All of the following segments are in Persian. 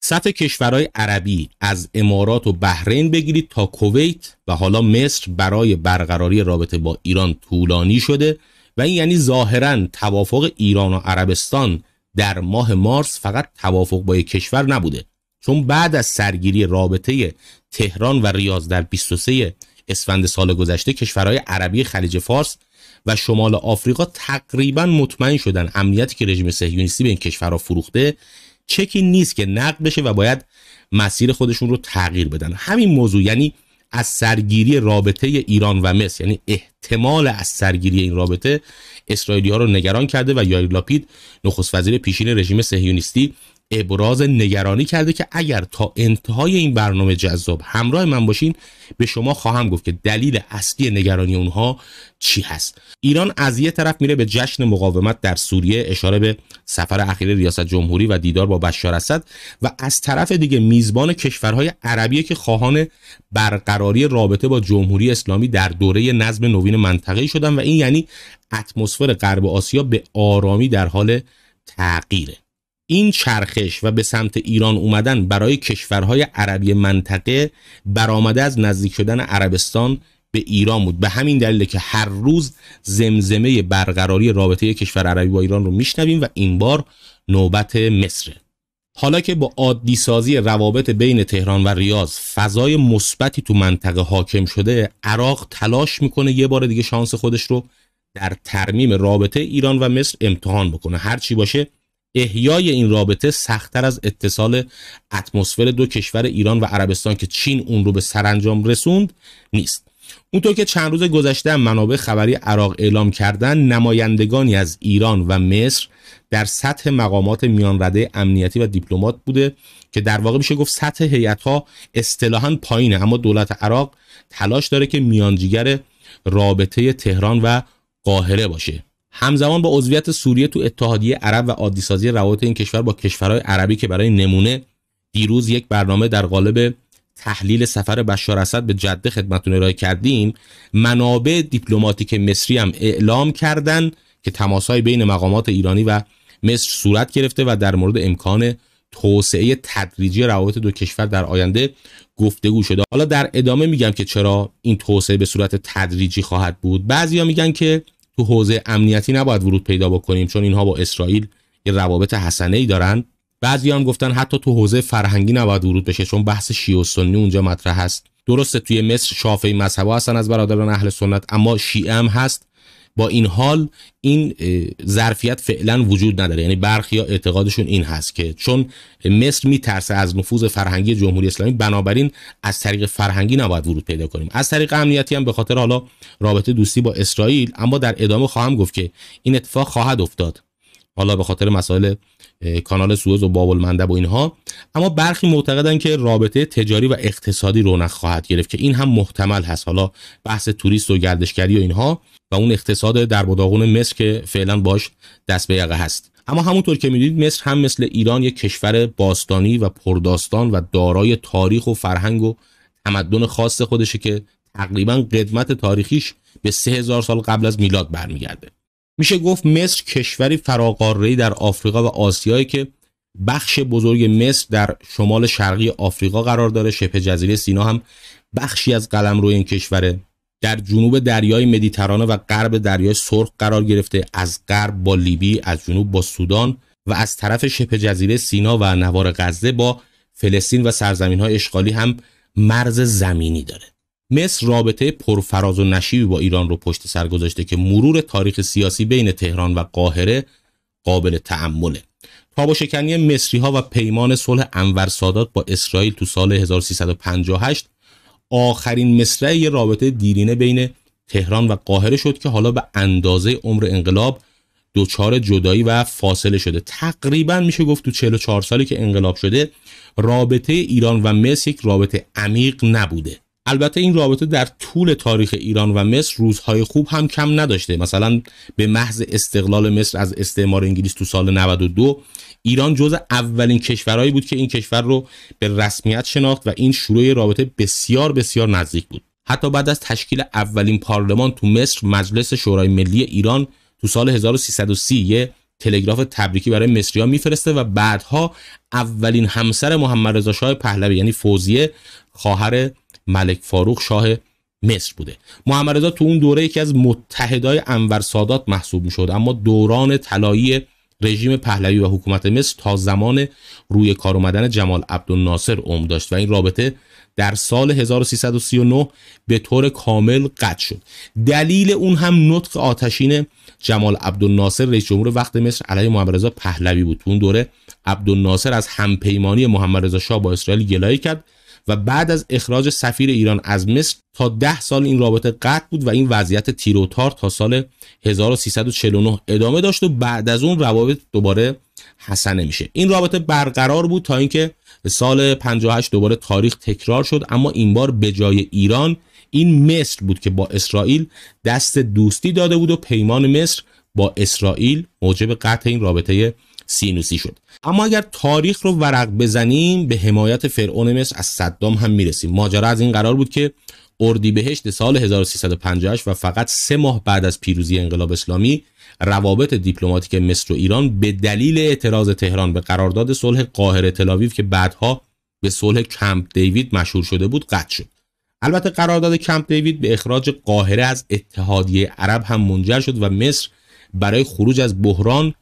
سطح کشورهای عربی از امارات و بحرین بگیرید تا کویت و حالا مصر برای برقراری رابطه با ایران طولانی شده و این یعنی ظاهرا توافق ایران و عربستان در ماه مارس فقط توافق با یک کشور نبوده چون بعد از سرگیری رابطه تهران و ریاض در 23 اسفند سال گذشته کشورهای عربی خلیج فارس و شمال آفریقا تقریبا مطمئن شدن امنیتی که رژیم صهیونیستی به این کشورها فروخته چکی نیست که نقد بشه و باید مسیر خودشون رو تغییر بدن همین موضوع یعنی از سرگیری رابطه ایران و مصر یعنی احتمال از سرگیری این رابطه اسرائیلی ها رو نگران کرده و یایر لاپید نخست وزیر پیشین رژیم صهیونیستی ابراز نگرانی کرده که اگر تا انتهای این برنامه جذاب همراه من باشین به شما خواهم گفت که دلیل اصلی نگرانی اونها چی هست ایران از یه طرف میره به جشن مقاومت در سوریه اشاره به سفر اخیر ریاست جمهوری و دیدار با بشار اسد و از طرف دیگه میزبان کشورهای عربی که خواهان برقراری رابطه با جمهوری اسلامی در دوره نظم نوین منطقه‌ای شدن و این یعنی اتمسفر غرب آسیا به آرامی در حال تغییره این چرخش و به سمت ایران اومدن برای کشورهای عربی منطقه برآمده از نزدیک شدن عربستان به ایران بود به همین دلیل که هر روز زمزمه برقراری رابطه کشور عربی با ایران رو میشنویم و این بار نوبت مصره حالا که با عادی سازی روابط بین تهران و ریاض فضای مثبتی تو منطقه حاکم شده عراق تلاش میکنه یه بار دیگه شانس خودش رو در ترمیم رابطه ایران و مصر امتحان بکنه هرچی باشه احیای این رابطه سختتر از اتصال اتمسفر دو کشور ایران و عربستان که چین اون رو به سرانجام رسوند نیست اونطور که چند روز گذشته منابع خبری عراق اعلام کردن نمایندگانی از ایران و مصر در سطح مقامات میان رده امنیتی و دیپلمات بوده که در واقع میشه گفت سطح هیئت ها اصطلاحا پایینه اما دولت عراق تلاش داره که میانجیگر رابطه تهران و قاهره باشه همزمان با عضویت سوریه تو اتحادیه عرب و عادیسازی روابط این کشور با کشورهای عربی که برای نمونه دیروز یک برنامه در قالب تحلیل سفر بشار اسد به جده خدمتتون ارائه کردیم منابع دیپلماتیک مصری هم اعلام کردن که تماسهای بین مقامات ایرانی و مصر صورت گرفته و در مورد امکان توسعه تدریجی روابط دو کشور در آینده گفتگو شده حالا در ادامه میگم که چرا این توسعه به صورت تدریجی خواهد بود بعضیا میگن که تو حوزه امنیتی نباید ورود پیدا بکنیم چون اینها با اسرائیل یه روابط حسنه ای دارن بعضی هم گفتن حتی تو حوزه فرهنگی نباید ورود بشه چون بحث شیعه و سنی اونجا مطرح هست درسته توی مصر شافعی مذهبا هستن از برادران اهل سنت اما شیعه هم هست با این حال این ظرفیت فعلا وجود نداره یعنی برخی اعتقادشون این هست که چون مصر میترسه از نفوذ فرهنگی جمهوری اسلامی بنابراین از طریق فرهنگی نباید ورود پیدا کنیم از طریق امنیتی هم به خاطر حالا رابطه دوستی با اسرائیل اما در ادامه خواهم گفت که این اتفاق خواهد افتاد حالا به خاطر مسائل کانال سوئز و بابل مندب و اینها اما برخی معتقدند که رابطه تجاری و اقتصادی رونق خواهد گرفت که این هم محتمل هست حالا بحث توریست و گردشگری و اینها و اون اقتصاد در بداغون مصر که فعلا باش دست به یقه هست اما همونطور که میدونید مصر هم مثل ایران یک کشور باستانی و پرداستان و دارای تاریخ و فرهنگ و تمدن خاص خودشه که تقریبا قدمت تاریخیش به 3000 سال قبل از میلاد برمیگرده میشه گفت مصر کشوری فراقاره‌ای در آفریقا و آسیایی که بخش بزرگ مصر در شمال شرقی آفریقا قرار داره شبه جزیره سینا هم بخشی از قلمرو این کشوره در جنوب دریای مدیترانه و غرب دریای سرخ قرار گرفته از غرب با لیبی از جنوب با سودان و از طرف شبه جزیره سینا و نوار غزه با فلسطین و سرزمین های اشغالی هم مرز زمینی داره مصر رابطه پرفراز و نشیبی با ایران رو پشت سر گذاشته که مرور تاریخ سیاسی بین تهران و قاهره قابل تعمله تا با شکنی مصری ها و پیمان صلح انور سادات با اسرائیل تو سال 1358 آخرین یه رابطه دیرینه بین تهران و قاهره شد که حالا به اندازه عمر انقلاب دوچار جدایی و فاصله شده تقریبا میشه گفت تو 44 سالی که انقلاب شده رابطه ایران و مصر یک رابطه عمیق نبوده البته این رابطه در طول تاریخ ایران و مصر روزهای خوب هم کم نداشته مثلا به محض استقلال مصر از استعمار انگلیس تو سال 92 ایران جز اولین کشورهایی بود که این کشور رو به رسمیت شناخت و این شروع رابطه بسیار بسیار نزدیک بود حتی بعد از تشکیل اولین پارلمان تو مصر مجلس شورای ملی ایران تو سال 1330 یه تلگراف تبریکی برای ها میفرسته و بعدها اولین همسر محمد رضا شاه پهلوی یعنی فوزیه خواهر ملک فاروق شاه مصر بوده محمد رضا تو اون دوره یکی از متحدای انور سادات محسوب میشد اما دوران طلایی رژیم پهلوی و حکومت مصر تا زمان روی کار اومدن جمال عبدالناصر عمر داشت و این رابطه در سال 1339 به طور کامل قطع شد دلیل اون هم نطق آتشین جمال عبدالناصر رئیس جمهور وقت مصر علیه محمد رضا پهلوی بود تو اون دوره عبدالناصر از همپیمانی محمد رضا شاه با اسرائیل گلایه کرد و بعد از اخراج سفیر ایران از مصر تا ده سال این رابطه قطع بود و این وضعیت تیروتار تا سال 1349 ادامه داشت و بعد از اون روابط دوباره حسنه میشه این رابطه برقرار بود تا اینکه سال 58 دوباره تاریخ تکرار شد اما این بار به جای ایران این مصر بود که با اسرائیل دست دوستی داده بود و پیمان مصر با اسرائیل موجب قطع این رابطه سینوسی شد اما اگر تاریخ رو ورق بزنیم به حمایت فرعون مصر از صدام هم میرسیم ماجرا از این قرار بود که اردیبهشت سال 1358 و فقط سه ماه بعد از پیروزی انقلاب اسلامی روابط دیپلماتیک مصر و ایران به دلیل اعتراض تهران به قرارداد صلح قاهره تلاویف که بعدها به صلح کمپ دیوید مشهور شده بود قطع شد البته قرارداد کمپ دیوید به اخراج قاهره از اتحادیه عرب هم منجر شد و مصر برای خروج از بحران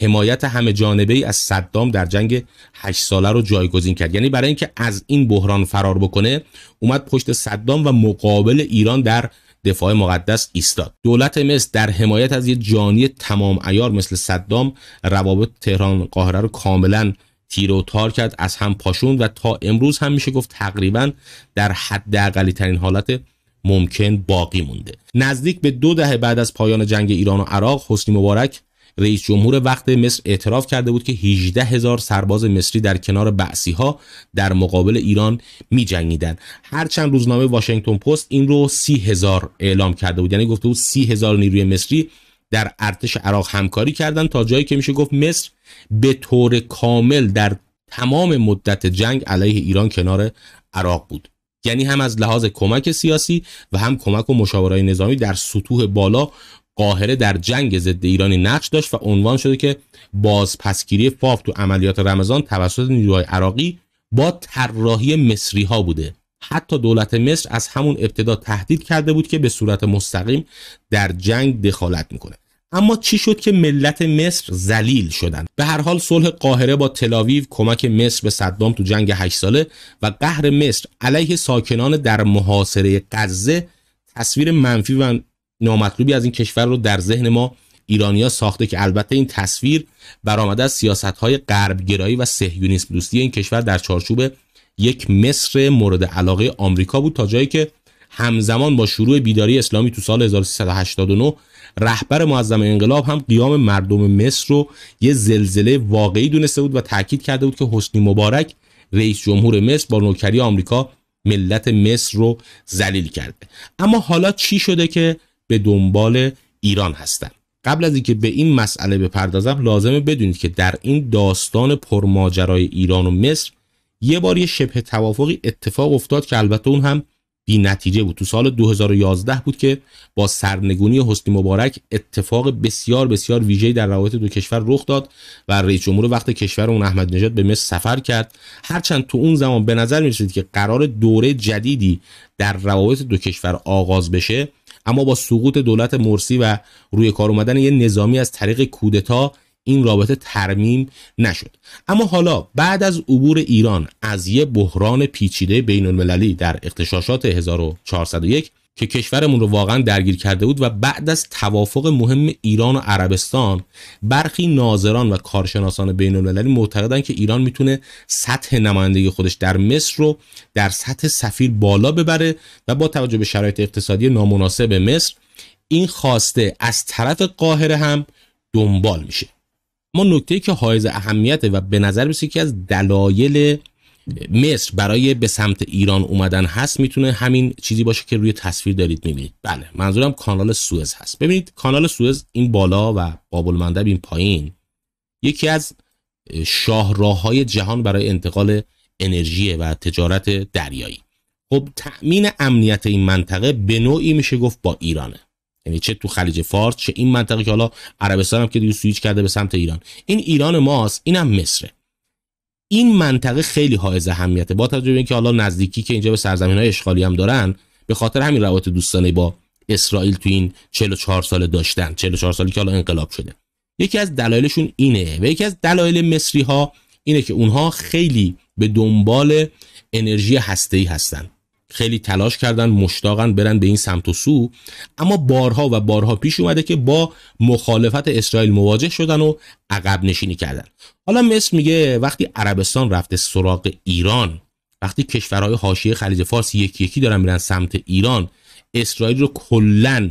حمایت همه جانبه ای از صدام در جنگ هشت ساله رو جایگزین کرد یعنی برای اینکه از این بحران فرار بکنه اومد پشت صدام و مقابل ایران در دفاع مقدس ایستاد دولت مصر در حمایت از یه جانی تمام ایار مثل صدام روابط تهران قاهره رو کاملا تیر و تار کرد از هم پاشون و تا امروز هم میشه گفت تقریبا در حد ترین حالت ممکن باقی مونده نزدیک به دو دهه بعد از پایان جنگ ایران و عراق حسنی مبارک رئیس جمهور وقت مصر اعتراف کرده بود که 18 هزار سرباز مصری در کنار بعثی ها در مقابل ایران می جنگیدن هرچند روزنامه واشنگتن پست این رو 30 هزار اعلام کرده بود یعنی گفته بود 30 هزار نیروی مصری در ارتش عراق همکاری کردند تا جایی که میشه گفت مصر به طور کامل در تمام مدت جنگ علیه ایران کنار عراق بود یعنی هم از لحاظ کمک سیاسی و هم کمک و مشاورای نظامی در سطوح بالا قاهره در جنگ ضد ایرانی نقش داشت و عنوان شده که بازپسگیری فاف تو عملیات رمضان توسط نیروهای عراقی با طراحی مصری ها بوده حتی دولت مصر از همون ابتدا تهدید کرده بود که به صورت مستقیم در جنگ دخالت میکنه اما چی شد که ملت مصر ذلیل شدند به هر حال صلح قاهره با تلاویو کمک مصر به صدام تو جنگ 8 ساله و قهر مصر علیه ساکنان در محاصره غزه تصویر منفی و نامطلوبی از این کشور رو در ذهن ما ایرانیا ساخته که البته این تصویر برآمده از های غربگرایی و سهیونیسم دوستی این کشور در چارچوب یک مصر مورد علاقه آمریکا بود تا جایی که همزمان با شروع بیداری اسلامی تو سال 1389 رهبر معظم انقلاب هم قیام مردم مصر رو یه زلزله واقعی دونسته بود و تاکید کرده بود که حسنی مبارک رئیس جمهور مصر با نوکری آمریکا ملت مصر رو ذلیل کرده اما حالا چی شده که به دنبال ایران هستند قبل از اینکه به این مسئله بپردازم لازمه بدونید که در این داستان پرماجرای ایران و مصر یه بار یه شبه توافقی اتفاق افتاد که البته اون هم بی نتیجه بود تو سال 2011 بود که با سرنگونی حسنی مبارک اتفاق بسیار بسیار ویژه‌ای در روابط دو کشور رخ داد و رئیس جمهور وقت کشور اون احمد نژاد به مصر سفر کرد هرچند تو اون زمان به نظر می‌رسید که قرار دوره جدیدی در روابط دو کشور آغاز بشه اما با سقوط دولت مرسی و روی کار اومدن یه نظامی از طریق کودتا این رابطه ترمیم نشد اما حالا بعد از عبور ایران از یه بحران پیچیده بین المللی در اقتشاشات 1401 که کشورمون رو واقعا درگیر کرده بود و بعد از توافق مهم ایران و عربستان برخی ناظران و کارشناسان بین المللی معتقدن که ایران میتونه سطح نمایندگی خودش در مصر رو در سطح سفیر بالا ببره و با توجه به شرایط اقتصادی نامناسب مصر این خواسته از طرف قاهره هم دنبال میشه ما نکته که حائز اهمیت و به نظر میسه که از دلایل مصر برای به سمت ایران اومدن هست میتونه همین چیزی باشه که روی تصویر دارید میبینید بله منظورم کانال سوئز هست ببینید کانال سوئز این بالا و بابل مندب این پایین یکی از شاهراهای جهان برای انتقال انرژی و تجارت دریایی خب تأمین امنیت این منطقه به نوعی میشه گفت با ایرانه یعنی چه تو خلیج فارس چه این منطقه که حالا عربستان هم که دیگه کرده به سمت ایران این ایران ماست اینم مصره این منطقه خیلی حائز اهمیته با توجه به اینکه حالا نزدیکی که اینجا به سرزمین های اشغالی هم دارن به خاطر همین روابط دوستانه با اسرائیل تو این 44 سال داشتن 44 سالی که حالا انقلاب شده یکی از دلایلشون اینه و یکی از دلایل مصری ها اینه که اونها خیلی به دنبال انرژی هسته‌ای ای هستن خیلی تلاش کردن مشتاقن برن به این سمت و سو اما بارها و بارها پیش اومده که با مخالفت اسرائیل مواجه شدن و عقب نشینی کردن حالا مصر میگه وقتی عربستان رفته سراغ ایران وقتی کشورهای حاشیه خلیج فارس یکی یکی دارن میرن سمت ایران اسرائیل رو کلا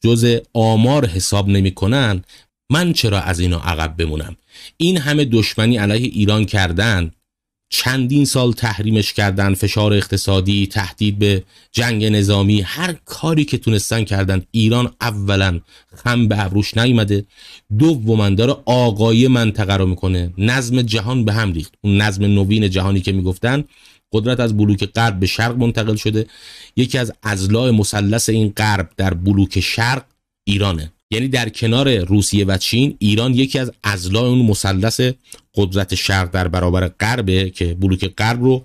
جز آمار حساب نمیکنن من چرا از اینا عقب بمونم این همه دشمنی علیه ایران کردن چندین سال تحریمش کردن فشار اقتصادی تهدید به جنگ نظامی هر کاری که تونستن کردن ایران اولا خم به ابروش نیومده دوما داره آقای منطقه رو میکنه نظم جهان به هم ریخت اون نظم نوین جهانی که میگفتن قدرت از بلوک غرب به شرق منتقل شده یکی از ازلاع مثلث این غرب در بلوک شرق ایرانه یعنی در کنار روسیه و چین ایران یکی از ازلا اون مثلث قدرت شرق در برابر غربه که بلوک غرب رو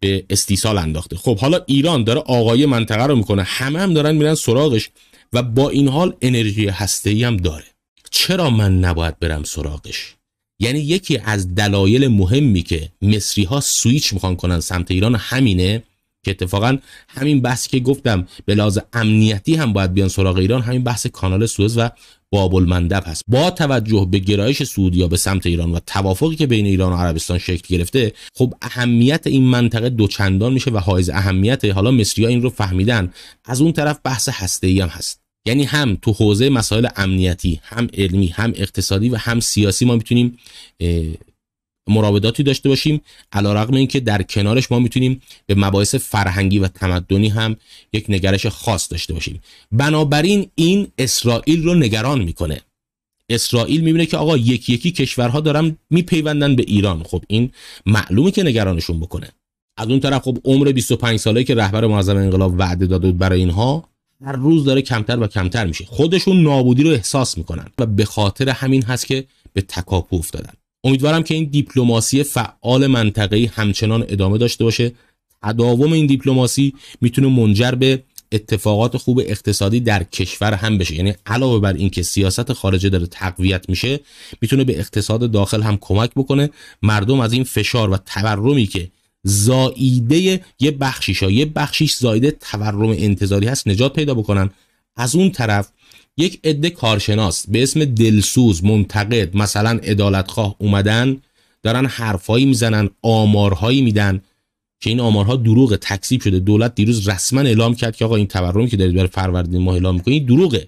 به استیصال انداخته خب حالا ایران داره آقای منطقه رو میکنه همه هم دارن میرن سراغش و با این حال انرژی هسته‌ای هم داره چرا من نباید برم سراغش یعنی یکی از دلایل مهمی که مصری ها سویچ میخوان کنن سمت ایران همینه که اتفاقا همین بحثی که گفتم به لحاظ امنیتی هم باید بیان سراغ ایران همین بحث کانال سوئز و باب المندب هست با توجه به گرایش سعودیا به سمت ایران و توافقی که بین ایران و عربستان شکل گرفته خب اهمیت این منطقه دوچندان میشه و حائز اهمیت حالا مصری این رو فهمیدن از اون طرف بحث هسته هم هست یعنی هم تو حوزه مسائل امنیتی هم علمی هم اقتصادی و هم سیاسی ما میتونیم مراوداتی داشته باشیم این اینکه در کنارش ما میتونیم به مباحث فرهنگی و تمدنی هم یک نگرش خاص داشته باشیم بنابراین این اسرائیل رو نگران میکنه اسرائیل میبینه که آقا یکی یکی کشورها دارن میپیوندن به ایران خب این معلومه که نگرانشون بکنه از اون طرف خب عمر 25 ساله که رهبر معظم انقلاب وعده داده بود برای اینها هر روز داره کمتر و کمتر میشه خودشون نابودی رو احساس میکنن و به خاطر همین هست که به تکاپو افتادن امیدوارم که این دیپلماسی فعال منطقه‌ای همچنان ادامه داشته باشه تداوم این دیپلماسی میتونه منجر به اتفاقات خوب اقتصادی در کشور هم بشه یعنی علاوه بر اینکه سیاست خارجه داره تقویت میشه میتونه به اقتصاد داخل هم کمک بکنه مردم از این فشار و تورمی که زاییده یه بخشیش ها یه بخشیش زایده تورم انتظاری هست نجات پیدا بکنن از اون طرف یک عده کارشناس به اسم دلسوز منتقد مثلا عدالتخواه اومدن دارن حرفایی میزنن آمارهایی میدن که این آمارها دروغ تکسیب شده دولت دیروز رسما اعلام کرد که آقا این تورمی که دارید برای فروردین ماه اعلام میکنید دروغه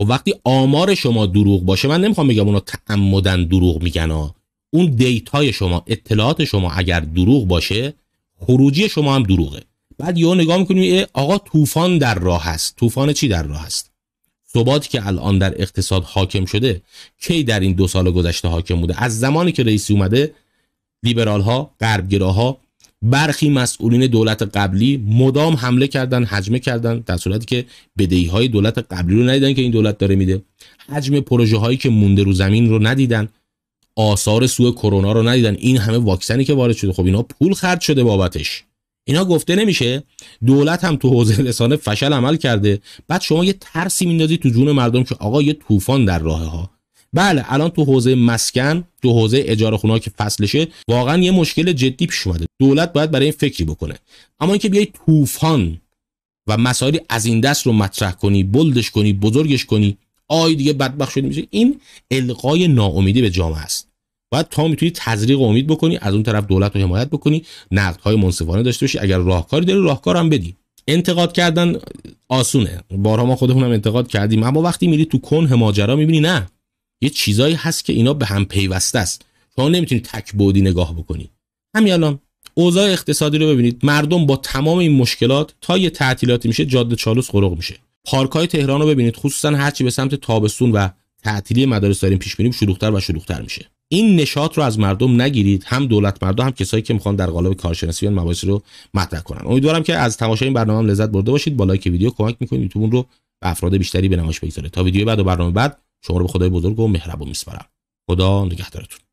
و خب وقتی آمار شما دروغ باشه من نمیخوام بگم اونا تعمدن دروغ میگن اون دیتای شما اطلاعات شما اگر دروغ باشه خروجی شما هم دروغه بعد یا نگاه میکنیم آقا طوفان در راه است طوفان چی در راه است؟ ثباتی که الان در اقتصاد حاکم شده کی در این دو سال گذشته حاکم بوده از زمانی که رئیسی اومده لیبرال ها غربگراها برخی مسئولین دولت قبلی مدام حمله کردن حجمه کردن در صورتی که بدهی های دولت قبلی رو ندیدن که این دولت داره میده حجم پروژه هایی که مونده رو زمین رو ندیدن آثار سوء کرونا رو ندیدن این همه واکسنی که وارد شده خب اینا پول خرج شده بابتش اینا گفته نمیشه دولت هم تو حوزه رسانه فشل عمل کرده بعد شما یه ترسی میندازی تو جون مردم که آقا یه طوفان در راه ها بله الان تو حوزه مسکن تو حوزه اجاره خونه که فصلشه واقعا یه مشکل جدی پیش اومده دولت باید برای این فکری بکنه اما اینکه بیای طوفان و مسائلی از این دست رو مطرح کنی بلدش کنی بزرگش کنی آی دیگه بدبخت شدی میشه این القای ناامیدی به جامعه است باید تا میتونی تزریق امید بکنی از اون طرف دولت رو حمایت بکنی نقد های منصفانه داشته باشی اگر راهکاری داری راهکار هم بدی انتقاد کردن آسونه بارها ما خودمون هم انتقاد کردیم اما وقتی میری تو کنه ماجرا میبینی نه یه چیزایی هست که اینا به هم پیوسته است شما نمیتونی تک بودی نگاه بکنی همین الان اوضاع اقتصادی رو ببینید مردم با تمام این مشکلات تا یه تعطیلاتی میشه جاده چالوس غرق میشه پارک های تهران رو ببینید خصوصا هرچی به سمت تابستون و تعطیلی مدارس داریم پیش بینیم شلوغتر و شلوغتر میشه این نشاط رو از مردم نگیرید هم دولت مردم هم کسایی که میخوان در قالب کارشناسی بیان مباحث رو مطرح کنن امیدوارم که از تماشای این برنامه هم لذت برده باشید با لایک ویدیو کمک میکنید یوتیوب رو به افراد بیشتری به نمایش بگذاره تا ویدیو بعد و برنامه بعد شما رو به خدای بزرگ و مهربون میسپارم خدا نگهدارتون